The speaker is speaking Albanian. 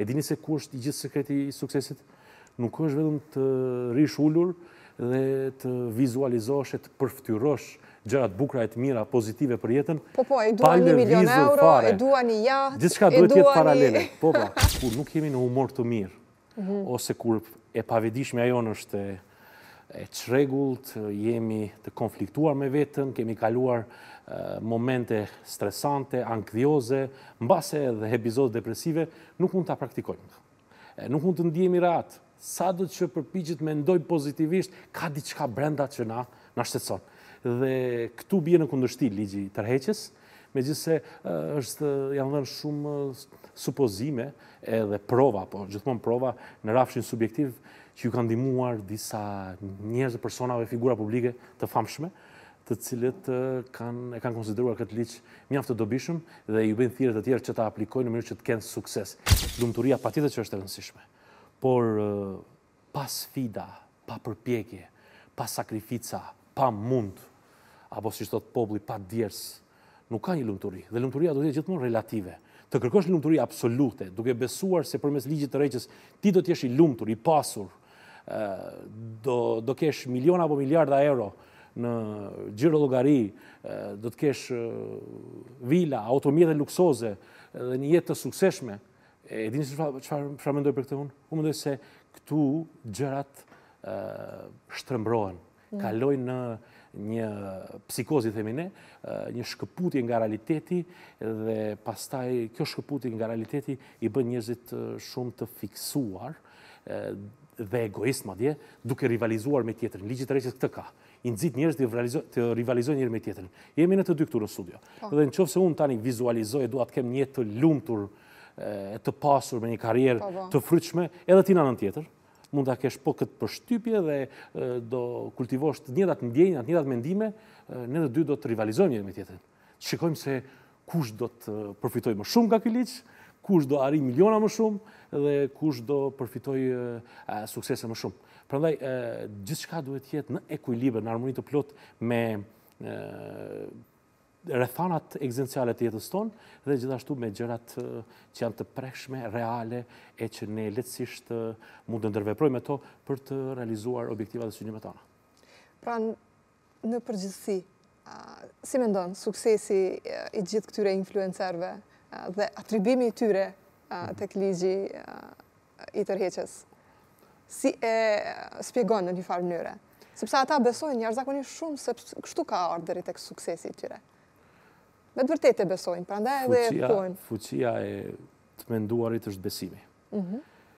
E dini se ku është i gjithë sekreti i suksesit, nuk është vedhëm të ullur dhe të vizualizosh e të përftyrosh gjërat bukra e të mira pozitive për jetën. Po po, e duan një milion euro, e duan një jatë, e duan një... duhet të jetë paralele. Po po, kur nuk jemi në humor të mirë, mhm. ose kur e pavidishme ajon është e qregullt, jemi të konfliktuar me vetën, kemi kaluar momente stresante, ankdioze, mbase dhe epizodës depresive, nuk mund të praktikojmë. Nuk mund të ndihemi ratë, sa do të që përpijqit me ndojë pozitivisht, ka diqka brenda që na shtetson. Dhe këtu bje në kundështi ligji tërheqës, me gjithse është janë nërë shumë supozime edhe prova, po gjithmonë prova në rafshin subjektiv që ju kanë dimuar disa njerëzë personave, figura publike të famshme, të cilët e kanë konsideruar këtë liqë mjaftë të dobishëm dhe ju bëjnë thirët të tjerë që ta aplikojnë në mënyrë që të kënë sukses. Lumëturia pa tjetët që është të rëndësishme, por pas fida, pa përpjekje, pa sakrifica, pa mund, apo si shtot pobli, pa djersë, nuk ka një lumturi, dhe lumturia do të jetë gjithmonë relative. Të kërkosh një lumturi absolute, duke besuar se përmes ligjit të reqës, ti do të jesh i lumtur, i pasur, do do kesh miliona apo miliarda euro në gjyro llogari, do të kesh vila, automjete luksoze dhe një jetë të suksesshme. E dini se çfarë çfarë mendoj për këtë unë? Unë mendoj se këtu gjërat ë mm. kalojnë në një psikozit themi ne, eh, një shkëputi nga realiteti dhe pastaj kjo shkëputi nga realiteti i bën njëzit eh, shumë të fiksuar eh, dhe egoist, ma dje, duke rivalizuar me tjetërin. Ligjit të reqet këtë ka i nëzit njërës të rivalizuar njërë me tjetërin. Jemi në të dy këturë në studio. Po. Dhe në qofë se unë tani vizualizoj, duha të kem një të lumëtur, të pasur me një karjerë po, po. të fryqme, edhe tina në tjetër mund të kesh po këtë përshtypje dhe do kultivosht njëdat ndjenjat, njëdat mendime, në dhe dy do të rivalizojmë njëri me tjetërin. Shikojmë se kush do të përfitoj më shumë ka këllic, kush do arri miliona më shumë dhe kush do përfitoj suksese më shumë. Përndaj, gjithë shka duhet jetë në ekuilibër, në harmonit të plot me rethanat egzencialet të jetës tonë dhe gjithashtu me gjërat që janë të prekshme, reale, e që ne letësisht mund të ndërveproj me to për të realizuar objektivat dhe synjime tona. Pra në përgjithsi, si me ndonë, suksesi i gjithë këtyre influencerve dhe atribimi i tyre të kligji i tërheqës, si e spjegon në një farë njëre? Sëpse ata besojnë njërë zakonin shumë se kështu ka arderit e suksesi i tyre. Me të vërtet e besojnë, pra nda edhe fuqia, e punë. Fuqia e të menduarit është besimi. Mhm.